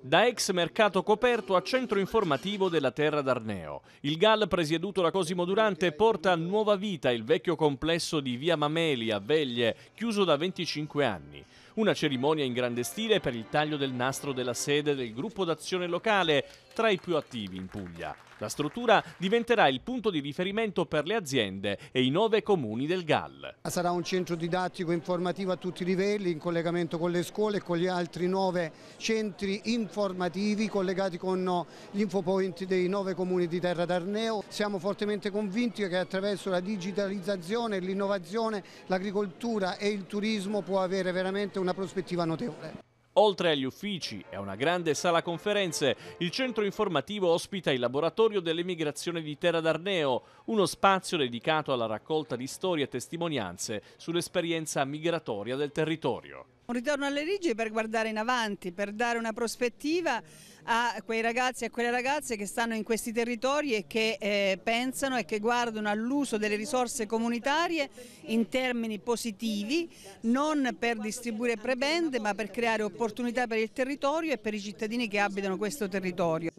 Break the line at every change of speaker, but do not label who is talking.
Da ex mercato coperto a centro informativo della terra d'Arneo, il GAL presieduto da Cosimo Durante porta a nuova vita il vecchio complesso di via Mameli a Veglie, chiuso da 25 anni. Una cerimonia in grande stile per il taglio del nastro della sede del gruppo d'azione locale, tra i più attivi in Puglia. La struttura diventerà il punto di riferimento per le aziende e i nove comuni del GAL.
Sarà un centro didattico informativo a tutti i livelli in collegamento con le scuole e con gli altri nove centri informativi collegati con gli infopoint dei nove comuni di Terra d'Arneo. Siamo fortemente convinti che attraverso la digitalizzazione, l'innovazione, l'agricoltura e il turismo può avere veramente un una prospettiva notevole.
Oltre agli uffici e a una grande sala conferenze, il centro informativo ospita il laboratorio dell'emigrazione di Terra d'Arneo, uno spazio dedicato alla raccolta di storie e testimonianze sull'esperienza migratoria del territorio
un ritorno alle rigide per guardare in avanti, per dare una prospettiva a quei ragazzi e a quelle ragazze che stanno in questi territori e che eh, pensano e che guardano all'uso delle risorse comunitarie in termini positivi, non per distribuire prebende ma per creare opportunità per il territorio e per i cittadini che abitano questo territorio.